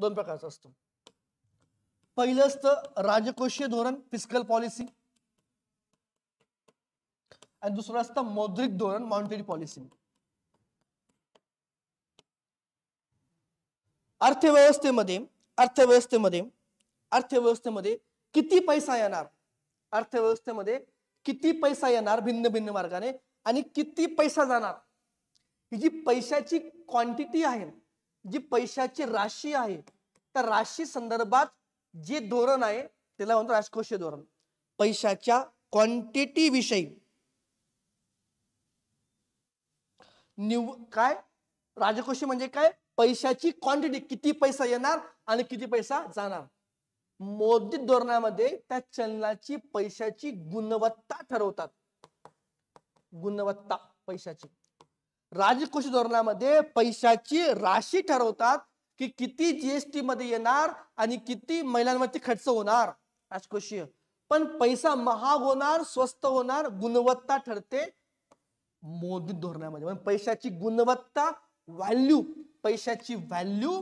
दोन प्रकारचा असतो पहिलं असतं राजकोषीय धोरण फिस्कल पॉलिसी आणि दुसरं असतं मौद्रिक धोरण मॉनिटरी पॉलिसी अर्थव्यवस्थेमध्ये अर्थव्यवस्थेमध्ये अर्थव्यवस्थेमध्ये किती पैसा येणार अर्थव्यवस्थेमध्ये किती पैसा येणार भिन्न भिन्न मार्गाने आणि किती पैसा जाणार ही जी पैशाची क्वांटिटी आहे जी पैशाची राशी आहे त्या राशी संदर्भात जे धोरण आहे त्याला म्हणतो राजकोषीय धोरण पैशाच्या क्वांटिटी विषयी निव काय राजकोषी म्हणजे काय पैशाची क्वांटिटी किती पैसा येणार आणि किती पैसा जाणार मौद्रिक धोरणामध्ये त्या चलनाची पैशाची गुणवत्ता ठरवतात गुणवत्ता पैशाची राजकोष धोरणामध्ये पैशाची राशी ठरवतात की किती जीएसटी मध्ये येणार आणि किती महिलांवरती खर्च होणार राजकोषीय पण पैसा महाग होणार स्वस्त होणार गुणवत्ता ठरते मोदी धोरणामध्ये म्हणजे पैशाची गुणवत्ता व्हॅल्यू पैशाची व्हॅल्यू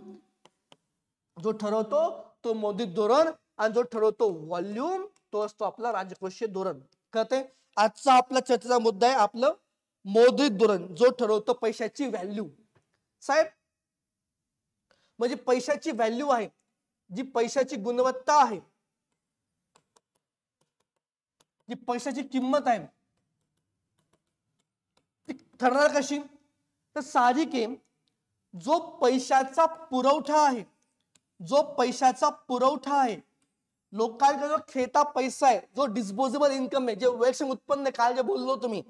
जो ठरवतो तो मोदी धोरण आणि जो ठरवतो व्हॉल्यूम तो असतो आपला राजकोषीय धोरण कळते आजचा आपला चर्चेचा मुद्दा आहे आपलं मौद्रिक धोरण जो ठरवतो पैशाची व्हॅल्यू साहेब म्हणजे पैशाची व्हॅल्यू आहे जी पैशाची गुणवत्ता आहे जी पैशाची किंमत आहे ती ठरणार कशी तर साहजिक केम जो पैशाचा पुरवठा आहे जो पैशाचा पुरवठा आहे लोकांचा जो खेता पैसा आहे जो डिस्पोजेबल इन्कम आहे जे वैक्षम उत्पन्न काल जे बोललो तुम्ही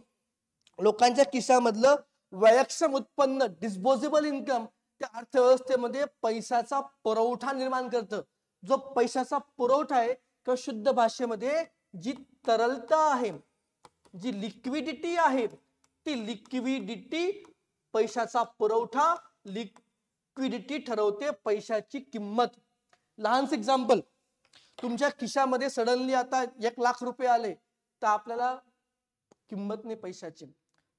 लोकांच्या किशामधलं वैयक्षम उत्पन्न डिस्पोजेबल इन्कम त्या अर्थव्यवस्थेमध्ये पैशाचा पुरवठा निर्माण करतं जो पैशाचा पुरवठा आहे किंवा शुद्ध भाषेमध्ये जी तरलता आहे जी लिक्विडिटी आहे ती लिक्विडिटी पैशाचा पुरवठा लिक्विडिटी ठरवते पैशाची किंमत लहानस एक्झाम्पल तुमच्या खिशामध्ये सडनली आता एक लाख रुपये आले तर आपल्याला किंमत नाही पैशाची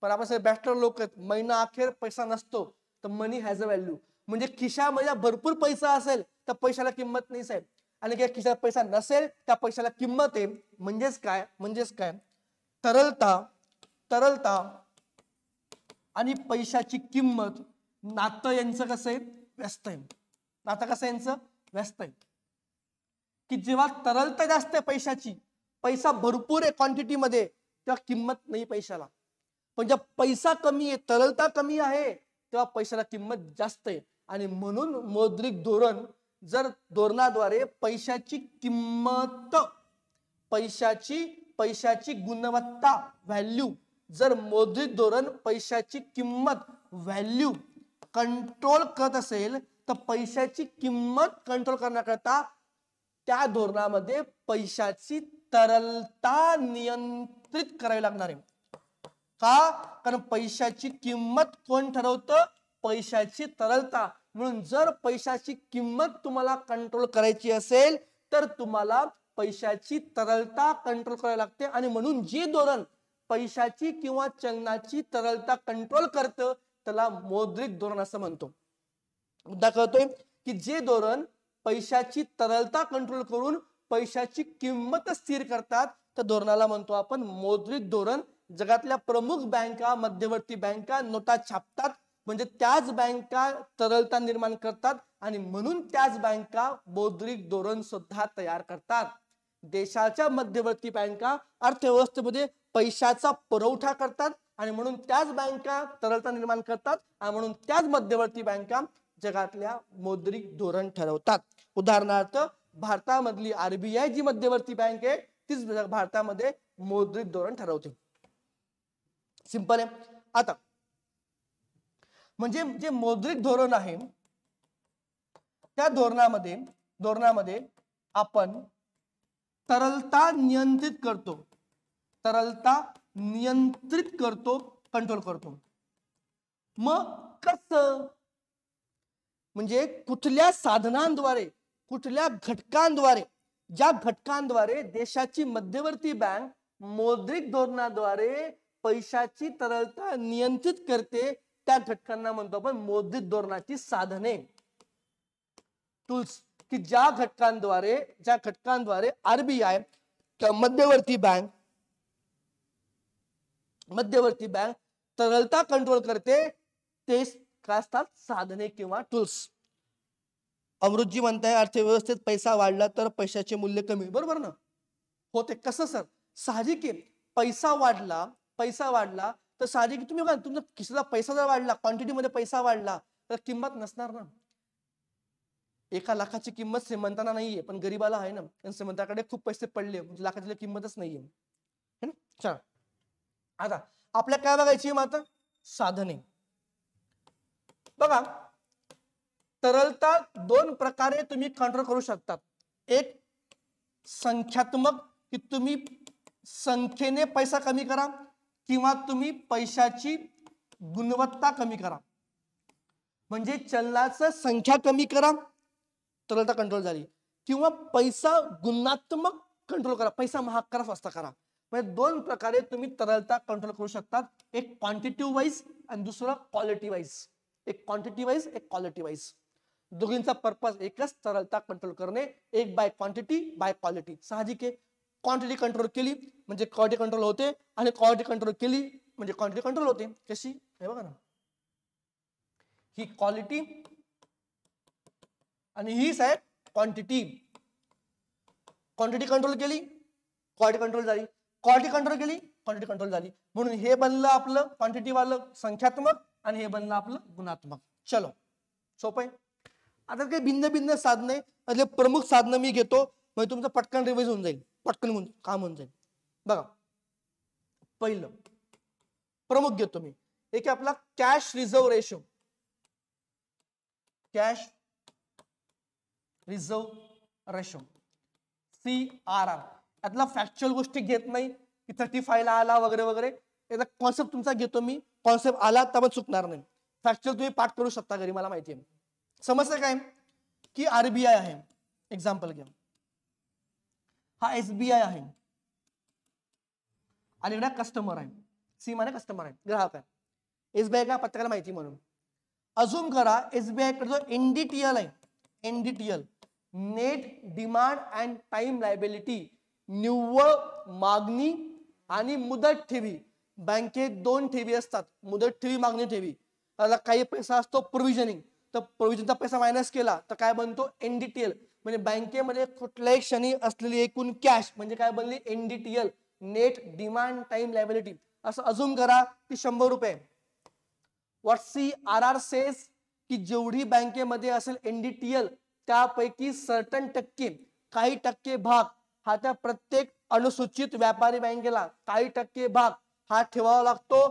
पण आपण सगळे बॅचलर लोक आहेत महिना अखेर पैसा नसतो तर मनी हॅज अ व्हॅल्यू म्हणजे खिशामध्ये भरपूर पैसा असेल तर पैशाला किंमत नाही साहेब आणि किंवा खिशात पैसा नसेल त्या पैशाला किंमत आहे म्हणजेच काय म्हणजेच काय तरलता तरलता आणि पैशाची किंमत नातं यांचं कसं आहे व्यस्त आहे नातं कसं यांचं व्यस्त आहे की जेव्हा तरलता जास्त आहे पैशाची पैसा भरपूर आहे क्वांटिटीमध्ये तेव्हा किंमत नाही पैशाला पण जेव्हा पैसा कमी आहे तरलता कमी आहे तेव्हा पैशाला किंमत जास्त आहे आणि म्हणून मौद्रिक धोरण जर धोरणाद्वारे पैशाची किंमत पैशाची पैशाची गुणवत्ता व्हॅल्यू जर मौद्रिक धोरण पैशाची किंमत व्हॅल्यू कंट्रोल करत असेल तर पैशाची किंमत कंट्रोल करण्याकरता त्या धोरणामध्ये पैशाची तरलता नियंत्रित करावी लागणार आहे का कारण पैशाची किंमत कोण ठरवतं पैशाची तरलता म्हणून जर पैशाची किंमत तुम्हाला कंट्रोल करायची असेल तर तुम्हाला पैशाची तरलता कंट्रोल करावी लागते आणि म्हणून जे धोरण पैशाची किंवा चलनाची तरलता कंट्रोल करतं त्याला मौद्रिक धोरण असं म्हणतो मुद्दा कळतोय की जे धोरण पैशाची तरलता कंट्रोल करून पैशाची किंमत स्थिर करतात त्या धोरणाला म्हणतो आपण मौद्रिक धोरण जगातल्या प्रमुख बँका मध्यवर्ती बँका नोटा छापतात म्हणजे त्याच बँका तरलता निर्माण करतात आणि म्हणून त्याच बँका बौद्धिक धोरण सुद्धा तयार करतात देशाच्या मध्यवर्ती बँका अर्थव्यवस्थेमध्ये पैशाचा पुरवठा करतात आणि म्हणून त्याच बँका तरलता निर्माण करतात आणि म्हणून त्याच मध्यवर्ती बँका जगातल्या मौद्रिक धोरण ठरवतात उदाहरणार्थ भारतामधली आरबीआय जी मध्यवर्ती बँक आहे तीच भारतामध्ये मौद्रिक धोरण ठरवते सिंपल आहे आता म्हणजे जे मौद्रिक धोरण आहे त्या धोरणामध्ये धोरणामध्ये आपण तरलता नियंत्रित करतो तरलता नियंत्रित करतो कंट्रोल करतो मग कस म्हणजे कुठल्या साधनांद्वारे कुठल्या घटकांद्वारे ज्या घटकांद्वारे देशाची मध्यवर्ती बँक मौद्रिक धोरणाद्वारे पैशाची तरलता नियंत्रित करते त्या घटकांना म्हणतो आपण मौद्रिक धोरणाची साधने टूल्स की ज्या घटकांद्वारे ज्या घटकांद्वारे आरबीआय मध्यवर्ती बँक मध्यवर्ती बँक तरलता कंट्रोल करते ते काय असतात साधने किंवा टूल्स अमृतजी म्हणताय अर्थव्यवस्थेत पैसा वाढला तर पैशाचे मूल्य कमी बरोबर ना होते कसं सर साहजिक पैसा वाढला पैसा वाढला तर की तुम्ही बघा तुमचा किस्सा पैसा जर वाढला क्वांटिटीमध्ये पैसा वाढला तर किंमत नसणार ना एका लाखाची किंमत श्रीमंतांना नाहीये पण गरीबाला आहे ना कारण श्रीमंताकडे खूप पैसे पडले म्हणजे लाखाची किंमतच नाहीये आता आपल्या काय बघायची साधन साधने बघा तरलता दोन प्रकारे तुम्ही कंट्रोल करू शकतात एक संख्यात्मक की तुम्ही संख्येने पैसा कमी करा किंवा तुम्ही पैशाची गुणवत्ता कमी करा म्हणजे चलनाचं संख्या कमी करा तरलता कंट्रोल झाली किंवा पैसा गुणात्मक कंट्रोल करा पैसा महाग करा स्वस्त करा म्हणजे दोन प्रकारे तुम्ही तरलता कंट्रोल करू शकता एक क्वांटिटी वाईज आणि दुसरं क्वालिटी वाईज एक क्वांटिटी वाईज एक क्वालिटी वाईज दोघींचा पर्पज एकच तरलता कंट्रोल करणे एक बाय क्वांटिटी बाय क्वालिटी साहजिक आहे क्वांटिटी कंट्रोल केली म्हणजे क्वालिटी कंट्रोल होते आणि क्वालिटी कंट्रोल केली म्हणजे क्वांटिटी कंट्रोल होते कशी हे बघा ना ही क्वालिटी आणि ही साहेब क्वांटिटी क्वांटिटी कंट्रोल केली क्वालिटी कंट्रोल झाली क्वालिटी कंट्रोल केली क्वांटिटी कंट्रोल झाली म्हणून हे बनलं आपलं क्वांटिटीवालं संख्यात्मक आणि हे बनलं आपलं गुणात्मक चलो सोपं आहे आता काही भिन्न भिन्न साधने प्रमुख साधनं मी घेतो म्हणजे तुमचं पटकन रिवाईज होऊन जाईल पटकन म्हणून काम होऊन जाईल बघा पहिलं प्रमुख घेतो मी एक आपला cash reserve ratio cash reserve ratio C R R यातला फॅक्च्युअल गोष्टी घेत नाही की थर्टी फायला आला वगैरे वगैरे याचा कॉन्सेप्ट तुमचा घेतो मी कॉन्सेप्ट आला तर पण चुकणार नाही फॅक्च्युअल तुम्ही पाठ करू शकता घरी मला माहिती आहे समस्या काय की आरबीआय आहे एक्झाम्पल घ्या हा एस बी आय आहे आणि एवढा कस्टमर आहे सी माने कस्टमर आहे ग्राहक आहे एसबीआय का पत्रकाला माहिती म्हणून अजून करा एसबीआय कडे जो एनडीटीएल आहे NDTL net demand and time liability निव्वळ मागणी आणि मुदत ठेवी बँकेत दोन ठेवी असतात मुदत ठेवी मागणी ठेवी त्याला काही पैसा असतो प्रोव्हिजनिंग तर प्रोव्हिजनचा पैसा मायनस केला तर काय बनतो एनडीटीएल म्हणजे बँकेमध्ये कुठल्याही क्षणी असलेली एकूण कॅश म्हणजे काय बनली NDTL net demand time liability असं अजून करा ती शंभर रुपये व्हॉट सी आर आर सेस की जेवढी बँकेमध्ये असेल एनडीटीएल त्यापैकी सर्टन टक्के काही टक्के भाग हा त्या प्रत्येक अनुसूचित व्यापारी बँकेला काही टक्के भाग हा ठेवावा लागतो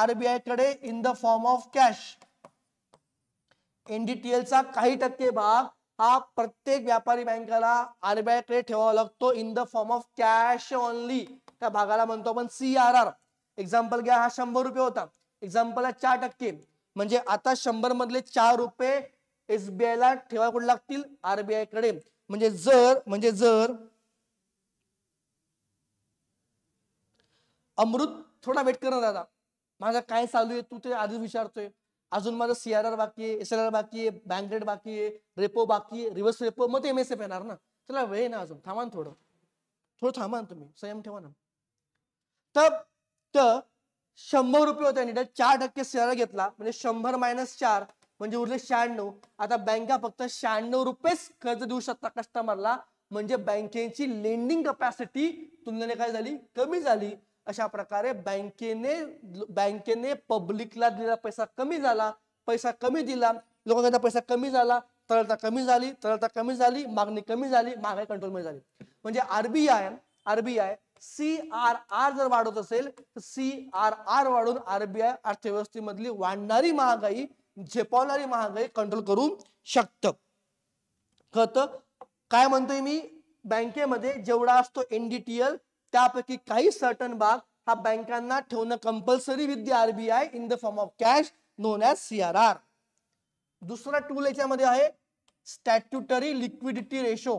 आरबीआय कडे in the form of cash एनडीटीएलचा काही टक्के भाग हा प्रत्येक व्यापारी बँकाला आरबीआयकडे ठेवावा लागतो in the form of cash only त्या भागाला म्हणतो आपण सी आर आर एक्झाम्पल घ्या हा शंभर रुपये होता एक्झाम्पल आहे चार टक्के म्हणजे आता शंभर मधले चार रुपये एसबीआय ला ठेवा कुठे लागतील आरबीआय कडे म्हणजे जर म्हणजे जर अमृत थोडा वेट करणार दादा माझा काय चालू आहे तू ते आधीच विचारतोय अजून माझं सीआरआर बाकी आहे एस आर बाकी आहे बँक रेट बाकी आहे रेपो बाकी आहे रिव्हर्स रेपो मग ते एम एस एफ येणार ना त्याला वेळ ना अजून थांबा थोडं थोडं थांबा तुम्ही संयम ठेवा ना तर शंभर रुपये होते आणि चार टक्के सीआरआर घेतला म्हणजे शंभर मायनस चार म्हणजे उरले शहाण्णव आता बँका फक्त शहाण्णव रुपयेच कर्ज देऊ शकता कस्टमरला म्हणजे बँकेची लेंडिंग कपॅसिटी तुलनेने काय झाली कमी झाली अशा प्रकारे बँकेने बँकेने पब्लिकला दिलेला पैसा कमी झाला पैसा कमी दिला लोकांचा पैसा कमी झाला तरलता कमी झाली तरलता कमी झाली मागणी कमी झाली महागाई कंट्रोलमध्ये झाली म्हणजे RBI RBI C R R जर वाढवत असेल तर सी आर आर वाढून आरबीआय अर्थव्यवस्थेमधली वाढणारी महागाई झेपावणारी महागाई कंट्रोल करू शकतं कळतं काय म्हणतोय मी बँकेमध्ये जेवढा असतो एनडीटीएल त्यापैकी काही सर्टन भाग हा बँकांना ठेवणं compulsory with the RBI in the form of cash known as C R R दुसरा टूल याच्यामध्ये आहे statutory liquidity ratio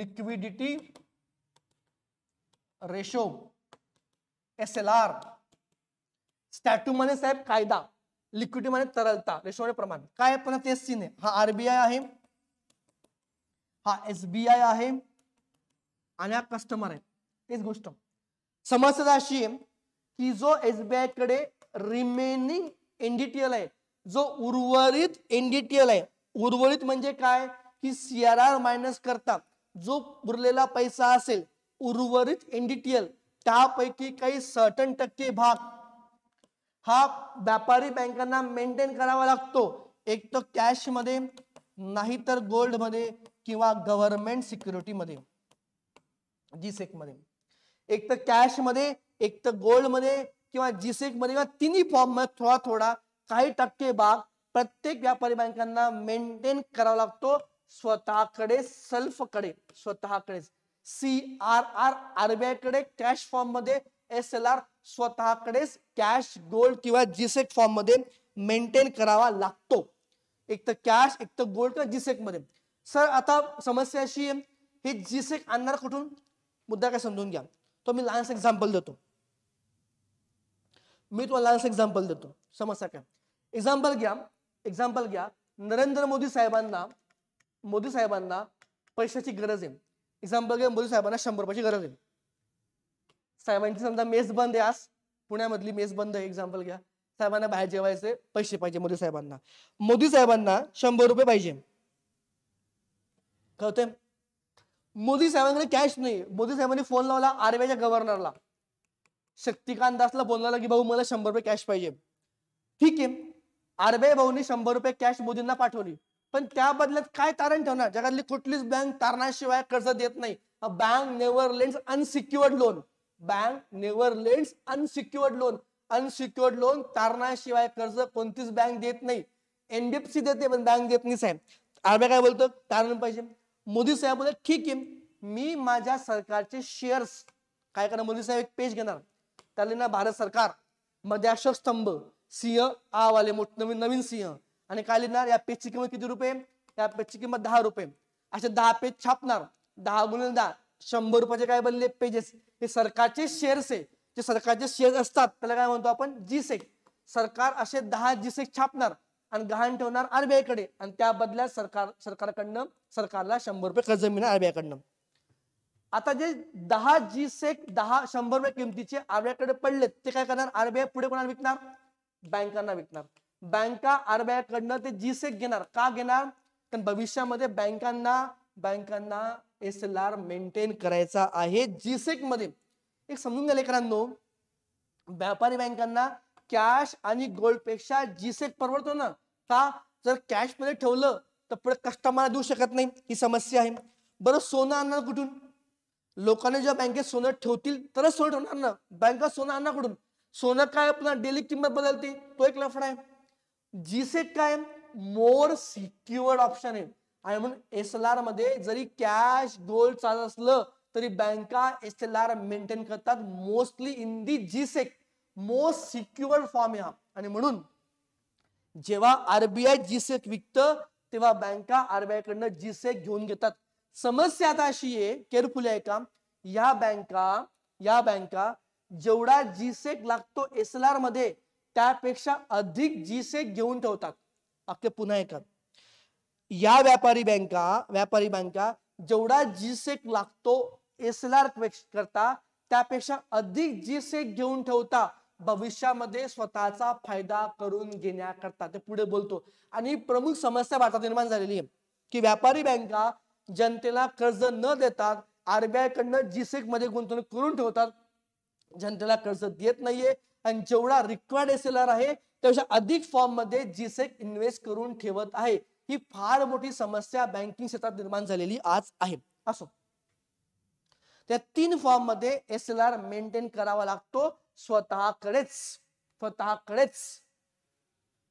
liquidity ratio S L R statute मध्ये साहेब कायदा लिक्विडिटी मध्ये तरलता रेशो प्रमाण काय पण तेच सीन आहे हा आरबीआय आहे हा एसबीआय आहे आणि कस्टमर आहे तेच गोष्ट समस्या अशी आहे की जो एसबीआय कडे रिमेनिंग एनडीटीएल आहे जो उर्वरित एनडीटीएल आहे उर्वरित म्हणजे काय की सीआरआर मायनस करता जो उरलेला पैसा असेल उर्वरित एनडीटीएल त्यापैकी काही सर्टन टक्के भाग हा व्यापारी बँकांना मेंटेन करावा लागतो एक तर कॅश मध्ये नाही तर गोल्ड मध्ये किंवा गव्हर्नमेंट सिक्युरिटी मध्ये जी मध्ये एक तर कॅश मध्ये एक तर गोल्ड मध्ये किंवा जी मध्ये किंवा तिन्ही फॉर्म मध्ये थोडा थोडा काही टक्के भाग प्रत्येक व्यापारी बँकांना मेंटेन करावा लागतो स्वतःकडे सेल्फकडे स्वतःकडे सी आर आर आरबीआय कडे कॅश फॉर्म मध्ये एस एल आर स्वतःकडेच कॅश गोल्ड किंवा जीसेक फॉर्म मध्ये मेंटेन करावा लागतो एक तर कॅश एक तर गोल्ड किंवा जीसेक मध्ये सर आता समस्या अशी आहे हे जीसेक आणणार कुठून मुद्दा काय समजून घ्या तो मी लहान एक्झाम्पल देतो मी तुम्हाला लहानसं एक्झाम्पल देतो समस्या काय एक्झाम्पल घ्या एक्झाम्पल घ्या नरेंद्र मोदी साहेबांना मोदी साहेबांना पैशाची गरज आहे एक्झाम्पल घ्या मोदी साहेबांना शंभर रुपयाची गरज आहे साहेबांची समजा मेस बंद आहे आज पुण्यामधली मेस बंद आहे एक्झाम्पल घ्या साहेबांना बाहेर जेवायचे पैसे पाहिजे मोदी साहेबांना मोदी साहेबांना शंभर रुपये पाहिजे कळतंय मोदी साहेबांकडे कॅश नाही मोदी साहेबांनी फोन लावला आरबीआयच्या गव्हर्नरला शक्तिकांत दासला बोलला की भाऊ मला शंभर रुपये कॅश पाहिजे ठीक आहे आरबीआय भाऊनी शंभर रुपये कॅश मोदींना पाठवली पण त्या बदल्यात काय तारण ठेवणार जगातली कुठलीच बँक तारणाशिवाय कर्ज देत नाही bank never lends unsecured loan bank never lends unsecured loan unsecured loan तारणाशिवाय कर्ज कोणतीच बँक देत नाही एनडीएफसी देते पण बँक देत नाही साहेब आरबीआय काय बोलतो तारण पाहिजे मोदी साहेब ठीक आहे मी माझ्या सरकारचे शेअर्स काय करणार मोदी साहेब एक पेज घेणार त्याला भारत सरकार अशोक स्तंभ सिंह आ वाले मोठ नवीन नवीन सिंह आणि काय लिहिणार या पेजची किंमत किती रुपये या पेजची किंमत दहा रुपये असे दहा पेज छापणार दहा गुण दहा शंभर रुपयाचे काय बनले पेजेस हे सरकारचे शेअर्स आहे जे सरकारचे शेअर्स असतात त्याला काय म्हणतो आपण जी सेक सरकार असे दहा जी सेक छापणार आणि गहाण ठेवणार आरबीआयकडे आणि त्या बदल्यात सरकार सरकारकडनं सरकारला शंभर रुपये कर्ज मिळणार आरबीआयकडनं आता जे दहा जी सेक दहा शंभर रुपये किमतीचे आरबीआयकडे पडले ते काय करणार आरबीआय पुढे कोणाला विकणार बँकांना विकणार बँका आरबीआय कडनं ते जी सेक घेणार का घेणार कारण भविष्यामध्ये बँकांना बँकांना एस एल आर मेंटेन करायचा आहे जी सेक मध्ये एक समजून गेले करांनो व्यापारी बँकांना कॅश आणि गोल्ड पेक्षा जीसेक परवडतो ना का जर कॅश मध्ये ठेवलं तर पुढे कस्टमरला देऊ शकत नाही ही समस्या आहे बरं सोनं आणणार कुठून लोकांनी जेव्हा बँकेत सोनं ठेवतील तरच सोनं ठेवणार ना बँका सोनं आणणार कुठून सोनं काय पुन्हा डेली किंमत बदलते तो एक लफडा आहे जीसेक काय मोर सिक्युअर्ड ऑप्शन आहे आणि म्हणून एस एल आर मध्ये जरी कॅश गोल्ड चालत असलं तरी बँका एस एल आर मेंटेन करतात mostly in the G sec most secured form आहे हा आणि म्हणून जेव्हा आरबीआय जी सेक विकतं तेव्हा बँका आरबीआय कडनं जी सेक घेऊन घेतात समस्या आता अशी आहे केअरफुल आहे का या बँका या बँका जेवढा जी सेक e लागतो एस एल आर मध्ये त्यापेक्षा अधिक जी सेक e घेऊन ठेवतात अख्खे पुन्हा एक या व्यापारी बँका व्यापारी बँका जेवढा जी सेक e लागतो एस एल आर करता त्यापेक्षा अधिक जी सेक घेऊन ठेवता भविष्यामध्ये स्वतःचा फायदा करून घेण्याकरता ते पुढे बोलतो आणि प्रमुख समस्या भारतात निर्माण झालेली आहे की व्यापारी बँका जनतेला कर्ज न देतात आरबीआय कडनं जीसेक मध्ये गुंतवणूक करून ठेवतात जनतेला कर्ज देत नाहीये आणि जेवढा रिक्वायर्ड एस एल आर आहे त्यापेक्षा अधिक फॉर्म मध्ये जीसेक इन्व्हेस्ट करून ठेवत आहे ही फार मोठी समस्या बँकिंग क्षेत्रात निर्माण झालेली आज आहे असो त्या तीन फॉर्म मध्ये एस एल आर मेंटेन करावा लागतो स्वतःकडेच स्वतःकडेच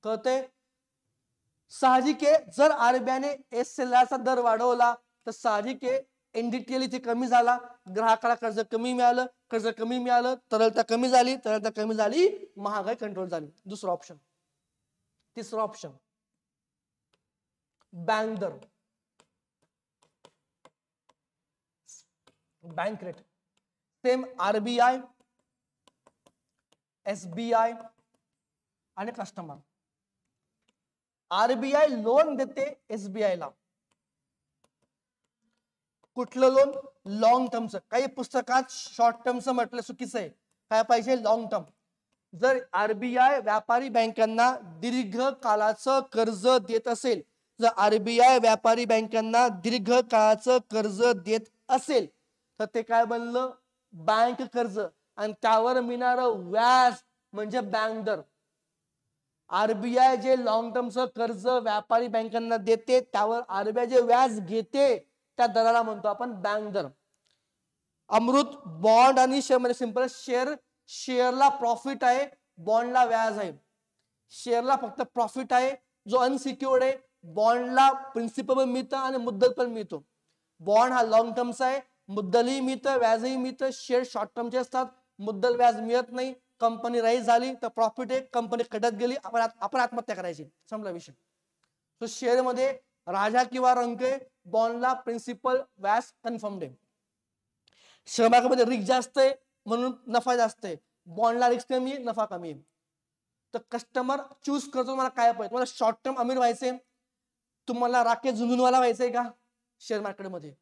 कळते साहजिक जर आरबीआयने एस एल चा दर वाढवला तर साहजिक एनडीटीएल इथे कमी झाला ग्राहकाला कर्ज कमी मिळालं कर्ज कमी मिळालं तरलता कमी झाली तरलता कमी झाली महागाई कंट्रोल झाली दुसरा ऑप्शन तिसरा ऑप्शन बँक दर bank rate same RBI SBI आणि कस्टमर आरबीआय लोन देते एसबीआय ला कुठलं लोन लॉंग टर्मचं काही पुस्तकात शॉर्ट टर्मचं म्हटलं चुकीचं आहे काय पाहिजे लॉंग टर्म जर आरबीआय व्यापारी बँकांना दीर्घ काळाचं कर्ज देत असेल जर आरबीआय व्यापारी बँकांना दीर्घ काळाचं कर्ज देत असेल तर ते काय बनलं बँक कर्ज आणि त्यावर मिळणार व्याज म्हणजे बँक दर आरबीआय जे लॉंग टर्मचं कर्ज व्यापारी बँकांना देते त्यावर आरबीआय जे व्याज घेते त्या दराला म्हणतो आपण बँक दर अमृत बॉन्ड आणि शेअर म्हणजे सिंपल शेअर शेअरला प्रॉफिट आहे बॉन्डला व्याज आहे शेअरला फक्त प्रॉफिट आहे जो अनसिक्युर्ड आहे बॉन्डला प्रिन्सिपल पण मिळतं आणि मुद्दल पण मिळतो बॉन्ड हा लॉंग टर्मचा आहे मुद्दलही मिळतं व्याजही मिळतं शेअर शॉर्ट टर्मचे असतात मुद्दल व्याज मिळत नाही कंपनी राईज झाली तर प्रॉफिट आहे कंपनी कटत गेली आपण आपण आत्महत्या करायची समजा विषय सो शेअर मध्ये राजा किंवा रंके बॉन्डला प्रिन्सिपल व्याज कन्फर्म आहे शेअर मार्केटमध्ये रिक्स जास्त आहे म्हणून नफा जास्त आहे बॉन्डला रिक्स कमी नफा कमी तर कस्टमर चूज करतो तुम्हाला काय पाहिजे तुम्हाला शॉर्ट टर्म अमीर व्हायचंय तुम्हाला राकेश झुंझुनवाला व्हायचंय का शेअर मार्केटमध्ये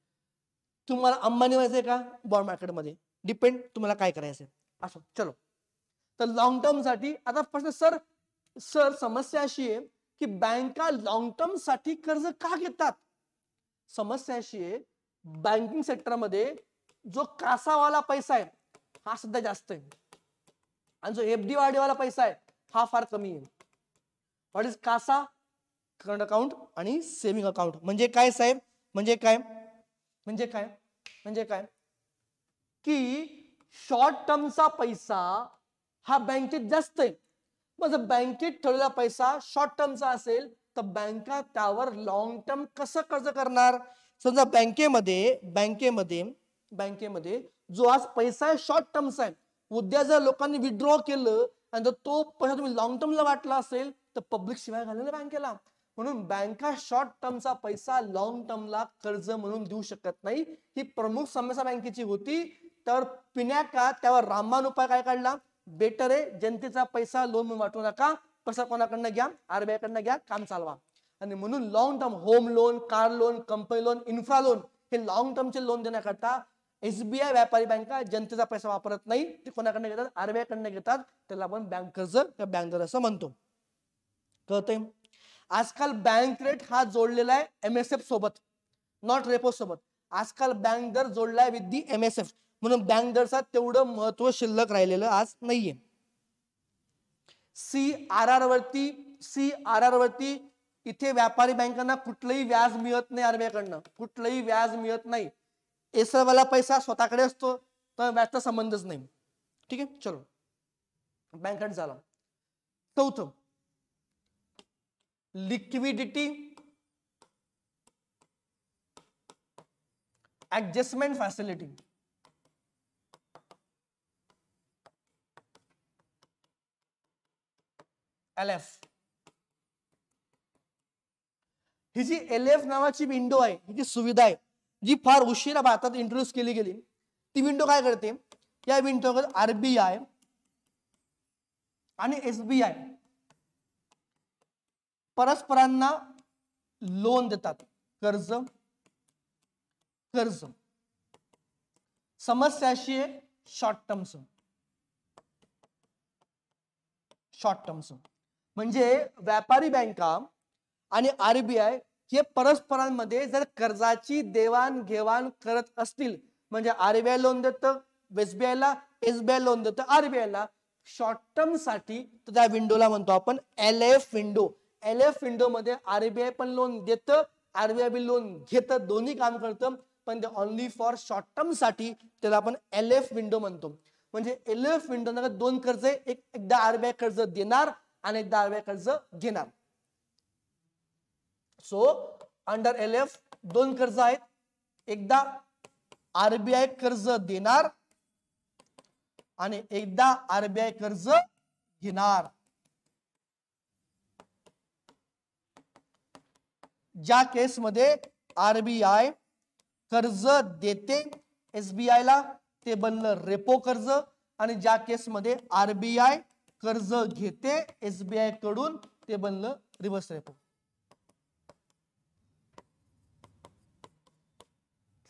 तुम्हाला अंबानी व्हायचंय का बॉन्ड मार्केटमध्ये डिपेंड तुम्हाला काय करायचं असं चलो तर लॉंग साठी आता प्रश्न सर सर समस्या अशी आहे की बँका लॉंग साठी कर्ज का घेतात समस्या अशी आहे बँकिंग सेक्टरमध्ये जो कासावाला पैसा आहे हा सुद्धा जास्त आहे आणि जो एफ डी वाढीवाला पैसा आहे हा फार कमी आहे what is CASA current account आणि सेव्हिंग अकाउंट म्हणजे काय साहेब म्हणजे काय म्हणजे काय म्हणजे काय की शॉर्ट टर्मचा पैसा हा बँकेत जास्त आहे मग जर बँकेत ठेवलेला पैसा शॉर्ट टर्मचा असेल तर बँका त्यावर लॉंग टर्म कसं कर्ज करणार समजा बँकेमध्ये बँकेमध्ये बँकेमध्ये जो आज पैसा आहे शॉर्ट टर्मचा आहे उद्या जर लोकांनी विड्रॉ केलं आणि जर तो पैसा तुम्ही लॉंग टर्मला वाटला असेल तर पब्लिक शिवाय घालेल बँकेला म्हणून बँका शॉर्ट टर्मचा पैसा लॉंग टर्मला कर्ज म्हणून देऊ शकत नाही ही प्रमुख समस्या बँकेची होती त्यावर का त्यावर रामबाण उपाय काय काढला बेटर आहे जनतेचा पैसा लोन वाटू नका पैसा कोणाकडनं घ्या आरबीआय कडनं घ्या काम चालवा आणि म्हणून long term home loan car loan company loan infra loan हे लॉंग टर्मचे लोन देण्याकरता एसबीआय व्यापारी बँका जनतेचा पैसा वापरत नाही ते कोणाकडनं घेतात आरबीआय कडनं घेतात त्याला आपण बँक कर्ज किंवा बँक दर असं म्हणतो कळतंय आजकाल बँक रेट हा जोडलेला आहे एमएसएफ सोबत नॉट रेपो सोबत आजकाल बँक दर जोडलाय विथ दी एमएसएफ म्हणून बँक दरचा तेवढं महत्व शिल्लक राहिलेलं आज नाहीये सी आर आर वरती सी आर आर वरती इथे व्यापारी बँकांना कुठलंही व्याज मिळत नाही आरबीआयकडनं कुठलंही व्याज मिळत नाही एसरवाला पैसा स्वतःकडे असतो तर व्याजचा संबंधच नाही ठीक आहे चलो बँकेत झाला चौथ liquidity adjustment facility L F ही जी एल एफ नावाची विंडो आहे ही जी सुविधा आहे जी फार उशिरा भारतात इंट्रोड्यूस केली गेली ती विंडो काय करते या विंडोवर आरबीआय आणि एसबीआय परस्परांना लोन देतात कर्ज कर्ज समस्या अशी आहे शॉर्ट टर्म्स शॉर्ट टर्म्स म्हणजे व्यापारी बँका आणि आरबीआय हे परस्परांमध्ये जर कर्जाची घेवाण करत असतील म्हणजे आरबीआय लोन देतं बी एसबीआय लोन देतं आरबीआयला शॉर्ट टर्म साठी तर त्या विंडोला म्हणतो आपण L F window L F window मध्ये आरबीआय पण लोन देतं आरबीआय बी लोन घेतं दोन्ही काम करतं पण ते ऑनली फॉर शॉर्ट टर्म साठी त्याला आपण एल एफ विंडो म्हणतो म्हणजे एल एफ विंडो दोन कर्ज एक एकदा आरबीआय कर्ज देणार आणि दहावे कर्ज घेणार सो अंडर एल एफ दोन कर्ज आहेत एकदा आरबीआय कर्ज देणार आणि एकदा आरबीआय कर्ज घेणार ज्या केसमध्ये आरबीआय कर्ज देते एसबीआय ला ते बनलं रेपो कर्ज आणि ज्या केसमध्ये आरबीआय कर्ज घेते एसबीआय कडून ते बनलं रिव्हर्स रेपो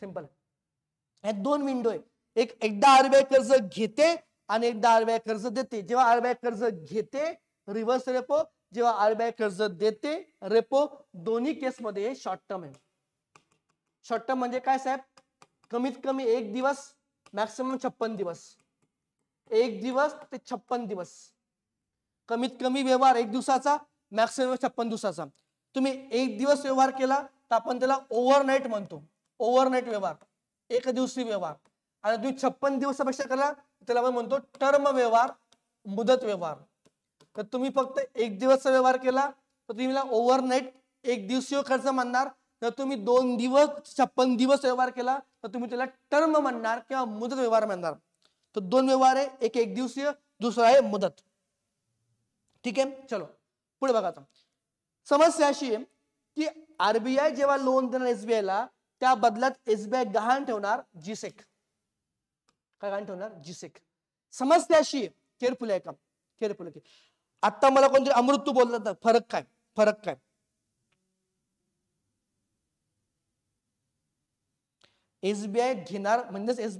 सिंपल हे दोन विंडो आहे एक एकदा आरबीआय कर्ज घेते आणि एकदा आरबीआय कर्ज देते जेव्हा आरबीआय कर्ज घेते रिव्हर्स रेपो जेव्हा आरबीआय कर्ज देते रेपो दोन्ही केस केसमध्ये शॉर्ट टर्म आहे शॉर्ट टर्म म्हणजे काय साहेब कमीत कमी एक दिवस मॅक्सिमम छप्पन दिवस एक दिवस ते छप्पन दिवस कमीत कमी व्यवहार एक दिवसाचा मॅक्सिमम छप्पन दिवसाचा तुम्ही एक दिवस व्यवहार केला तर आपण त्याला ओव्हरनाईट म्हणतो ओव्हरनाईट व्यवहार एक दिवसीय व्यवहार आणि तुम्ही छप्पन दिवसापेक्षा केला त्याला आपण म्हणतो टर्म व्यवहार मुदत व्यवहार तर तुम्ही फक्त एक दिवस व्यवहार केला तर तुम्ही ओव्हरनाईट एक दिवसीय खर्च मानणार तर तुम्ही दोन दिवस छप्पन दिवस व्यवहार केला तर तुम्ही त्याला टर्म म्हणणार किंवा मुदत व्यवहार म्हणणार तर दोन व्यवहार आहे एक एक दिवसीय दुसरा आहे मुदत ठीक आहे चलो पुढे बघा आता समस्या अशी आहे की आरबीआय जेव्हा लोन देणार ला त्या बदल्यात एसबीआय गहाण ठेवणार जीसेक e काय गहाण ठेवणार जीसेक e समस्या अशी आहे केअरफुल आहे का केअरफुल आहे आता मला कोणतरी अमृत्यू बोलतात फरक काय फरक काय एसबीआय घेणार म्हणजेच एस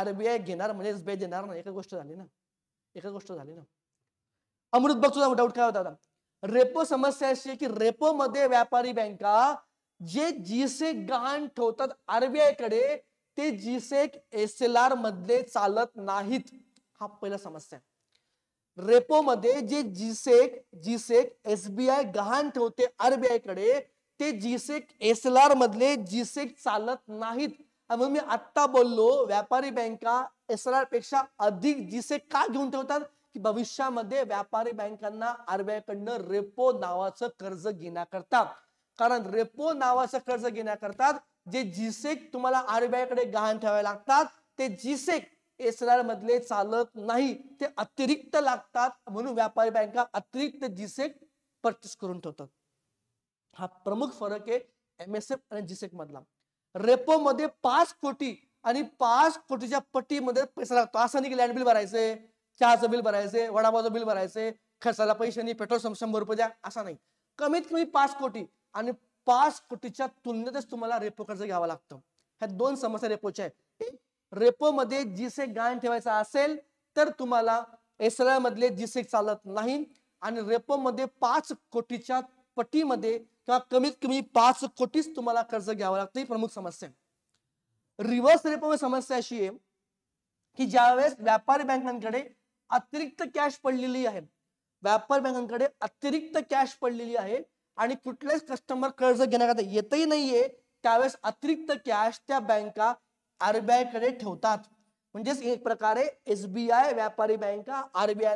आरबीआय घेणार म्हणजे एसबीआय देणार ना एकच गोष्ट झाली ना एकच गोष्ट झाली ना अमृत बघचा डाऊट काय होता रेपो समस्या अशी आहे की रेपो मध्ये व्यापारी बँका जे जीसे गहाण ठेवतात आरबीआय कडे ते सेक एस एल आर मध्ये चालत नाहीत हा पहिला समस्या रेपो मध्ये जे जीसेक जीसेक एसबीआय गहाण ठेवते आरबीआय कडे ते जीसेक एस एल आर मधले जीसेक चालत नाहीत म्हणून मी आत्ता बोललो व्यापारी बँका एस एल आर पेक्षा अधिक जीसेक का घेऊन ठेवतात की भविष्यामध्ये व्यापारी बँकांना आरबीआय कडनं रेपो नावाचं कर्ज घेण्याकरता कारण रेपो नावाचं कर्ज घेण्याकरता जे जीसेक तुम्हाला आरबीआय कडे गहाण ठेवावे लागतात ते जीसेक एसआर मधले चालत नाही ते अतिरिक्त लागतात म्हणून व्यापारी बँका अतिरिक्त जीसेक परचेस करून ठेवतात हा प्रमुख फरक आहे एम एस एफ आणि जीसेक मधला रेपो मध्ये पाच कोटी आणि पाच कोटीच्या पटीमध्ये पैसा लागतो असं नाही की लँड बिल भरायचंय चहाचं बिल भरायचे वडापावचं बिल भरायचे खर्चाला पैसे नाही पेट्रोल शंभर रुपये द्या असा नाही कमीत कमी पाच कोटी आणि पाच कोटीच्या तुलनेतच तुम्हाला रेपो कर्ज घ्यावं लागतं ह्या दोन समस्या रेपोच्या आहेत रेपो मध्ये जीसे गायन ठेवायचा असेल तर तुम्हाला एल मधले जिसे चालत नाही आणि रेपो मध्ये पाच कोटीच्या पटीमध्ये किंवा कमीत कमी पाच कोटीच तुम्हाला कर्ज घ्यावं लागतं ही प्रमुख समस्या रिव्हर्स रेपो समस्या अशी आहे की ज्यावेळेस व्यापारी बँकांकडे अतिरिक्त कॅश पडलेली आहे व्यापार बँकांकडे अतिरिक्त कॅश पडलेली आहे आणि कुठलेच कस्टमर कर्ज घेण्याकरता येतही नाहीये त्यावेळेस अतिरिक्त कॅश त्या बँका आरबीआय कडे ठेवतात म्हणजेच एक प्रकारे एसबीआय व्यापारी बँका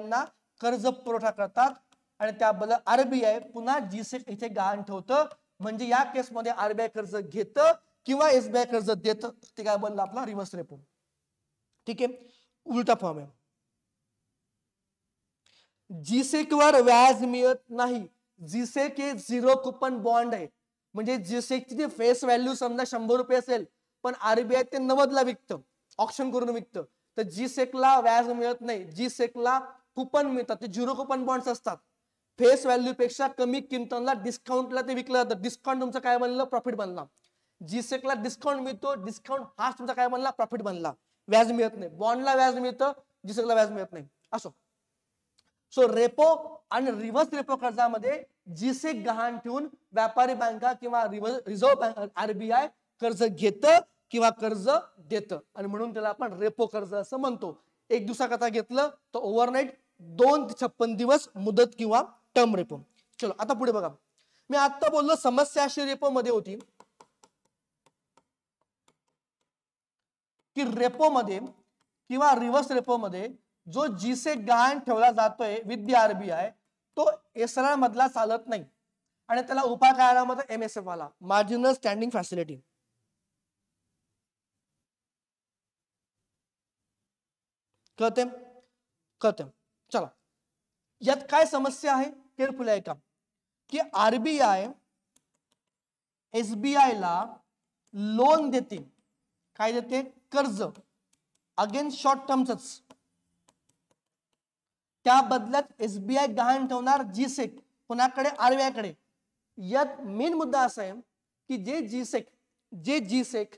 ना कर्ज पुरवठा करतात आणि त्याबद्दल आरबीआय पुन्हा जीसेट इथे गहाण ठेवतं म्हणजे या केसमध्ये आरबीआय कर्ज घेत किंवा एसबीआय कर्ज देत ते काय बनलं आपला रिव्हर्स रेपो ठीक आहे उलटा फॉर्म आहे वर व्याज मिळत नाही जीसेक हे झिरो कुपन बॉन्ड आहे म्हणजे जीसेकची जी फेस व्हॅल्यू समजा शंभर रुपये असेल पण आरबीआय ते नव्वदला विकत ऑप्शन करून विकतं तर जीसेकला व्याज मिळत नाही जीसेकला कुपन मिळतात ते झिरो कुपन बॉन्ड असतात फेस व्हॅल्यू पेक्षा कमी किमतांना डिस्काउंटला ते विकलं जातं डिस्काउंट तुमचं काय बनलं प्रॉफिट बनला जीसेकला डिस्काउंट मिळतो डिस्काउंट हा तुमचा काय बनला प्रॉफिट बनला व्याज मिळत नाही बॉन्डला व्याज मिळतं जीसेकला व्याज मिळत नाही असो सो रेपो आणि रिव्हर्स रेपो कर्जामध्ये जी से e गहाण ठेवून व्यापारी बँका किंवा रिझर्व बँक आरबीआय कर्ज घेत किंवा कर्ज देतं आणि म्हणून त्याला आपण रेपो कर्ज असं म्हणतो एक दिवसाकरता घेतलं तर ओव्हरनाईट दोन ते छप्पन दिवस मुदत किंवा टर्म रेपो चलो आता पुढे बघा मी आता बोललो समस्या अशी रेपो मध्ये होती की रेपो मध्ये किंवा रिव्हर्स रेपो मध्ये जो जीसे गहाण ठेवला जातोय विथ आरबीआय तो एसआर मधला चालत नाही आणि त्याला उपाय काय आला एम एस एफ आला मार्जिनल स्टँडिंग फॅसिलिटी कळते कळते चला यात काय समस्या आहे केअरफुल आहे का की आरबीआय एसबीआय ला लोन देते काय देते कर्ज अगेन शॉर्ट टर्मच त्या बदल्यात एसबीआय गहाण ठेवणार जी सेक कोणाकडे कडे यात मेन मुद्दा असा आहे की जे जी सेक जे जी सेक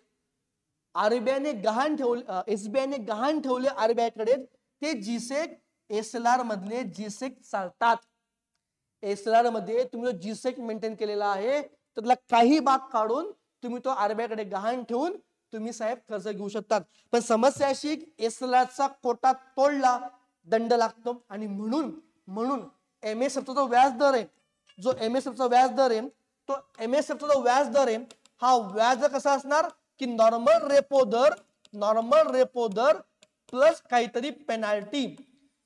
आरबीआयने गहाण ठेवले आयने गहाण ठेवले आरबीआयकडे ते G sec S L R मधले जी सेक चालतात एस एल आर मध्ये तुम्ही जी सेक मेंटेन केलेला आहे त्यातला काही भाग काढून तुम्ही तो कडे गहाण ठेवून तुम्ही साहेब कर्ज घेऊ शकतात पण समस्या अशी एसएलआरचा कोटा तोडला दंड लागतो आणि म्हणून म्हणून एम एस एफचा जो व्याज दर आहे जो एम एस एफचा व्याज दर आहे तो एम एस एफचा जो व्याज दर आहे हा व्याज कसा असणार की नॉर्मल रेपो दर नॉर्मल रेपो दर प्लस काहीतरी पेनाल्टी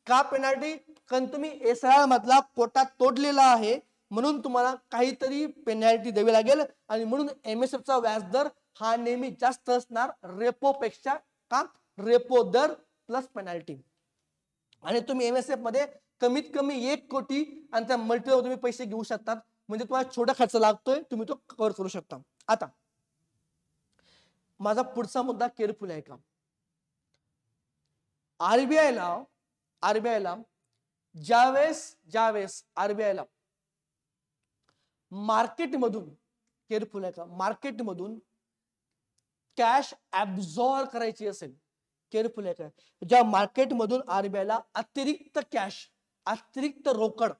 का पेनाल्टी कारण तुम्ही एस मधला कोटा तोडलेला आहे म्हणून तुम्हाला काहीतरी पेनाल्टी द्यावी लागेल आणि म्हणून एम एस एफचा व्याज दर हा नेहमी जास्त असणार रेपो पेक्षा का रेपो दर प्लस पेनाल्टी आणि तुम्ही एम एस एफ मध्ये कमीत कमी एक कोटी आणि त्या मल्टीवर तुम्ही पैसे घेऊ शकतात म्हणजे तुम्हाला छोटा खर्च लागतोय तुम्ही तो कव्हर करू शकता आता माझा पुढचा मुद्दा केअरफुल आहे का आरबीआयला आरबीआयला ज्यावेळेस ज्यावेळेस आरबीआयला मार्केटमधून केअरफुल आहे का मार्केटमधून कॅश ऍब्झॉर्व करायची असेल केअरफुल आहे काय ज्या मार्केटमधून आरबीआयला अतिरिक्त कॅश अतिरिक्त रोकड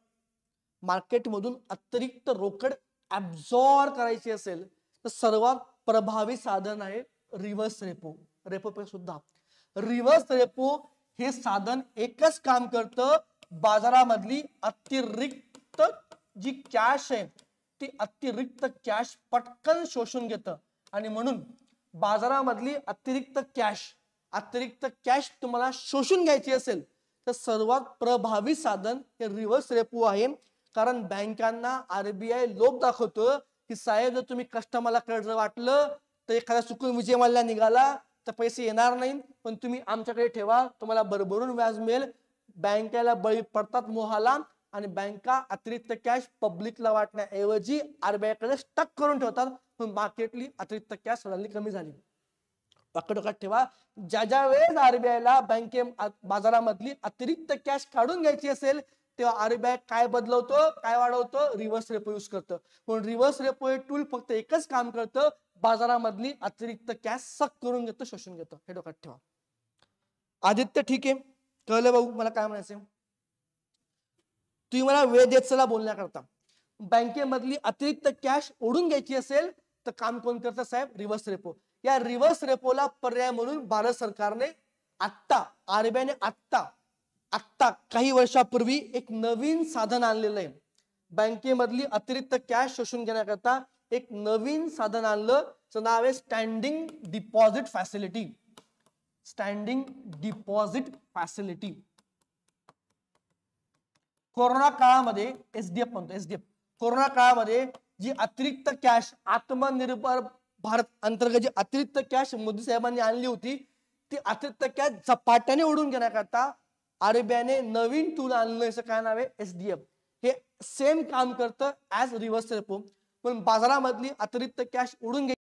मार्केटमधून अतिरिक्त रोकड ॲब्झॉर्ब करायची असेल तर सर्वात प्रभावी साधन आहे रिव्हर्स रेपो रेपो पे सुद्धा रिव्हर्स रेपो हे साधन एकच काम करतं बाजारामधली अतिरिक्त जी कॅश आहे ती अतिरिक्त कॅश पटकन शोषून घेतं आणि म्हणून बाजारामधली अतिरिक्त कॅश अतिरिक्त कॅश तुम्हाला शोषून घ्यायची असेल तर सर्वात प्रभावी साधन हे रिव्हर्स रेपो आहे कारण बँकांना आरबीआय लोभ दाखवतो की साहेब जर तुम्ही कस्टमरला कर्ज वाटलं तर एखादा चुकून विजय मल्ला निघाला तर पैसे येणार नाही पण तुम्ही आमच्याकडे ठेवा तुम्हाला भरभरून व्याज मिळेल बँकेला बळी पडतात मोहाला आणि बँका अतिरिक्त कॅश पब्लिकला वाटण्याऐवजी कडे स्टक करून ठेवतात पण मार्केटली अतिरिक्त कॅश सडनली कमी झाली डोक्यात ठेवा ज्या ज्या वेळेस आरबीआयला बँके बाजारामधली अतिरिक्त कॅश काढून घ्यायची असेल तेव्हा आरबीआय काय बदलवतो काय वाढवतो रिव्हर्स रेपो यूज करतं पण रिव्हर्स रेपो हे टूल फक्त एकच काम करतं बाजारामधली अतिरिक्त कॅश सक करून घेतो शोषून घेतो हे डोक्यात ठेवा आदित्य ठीक आहे कळलं भाऊ मला काय म्हणायचं तुम्ही मला वेळ देत चला बोलण्याकरता बँकेमधली अतिरिक्त कॅश ओढून घ्यायची असेल तर काम कोण करतं साहेब रिव्हर्स रेपो या रिव्हर्स रेपोला पर्याय म्हणून भारत सरकारने आत्ता आरबीआयने आत्ता आत्ता काही वर्षापूर्वी एक नवीन साधन आणलेलं आहे बँकेमधली अतिरिक्त कॅश शोषून घेण्याकरता एक नवीन साधन आणलं च नाव आहे standing deposit facility standing deposit facility corona काळामध्ये एसडीएफ म्हणतो एसडीएफ कोरोना काळामध्ये जी अतिरिक्त कॅश आत्मनिर्भर भारत अंतर्गत जी अतिरिक्त कॅश मोदी साहेबांनी आणली होती ती अतिरिक्त कॅश झपाट्याने ओढून घेण्याकरता आरबीआयने नवीन टूल आणलं याचं काय नाव आहे एसडीएफ हे सेम काम करतं ऍज रिव्हर्स रेपो पण बाजारामधली अतिरिक्त कॅश ओढून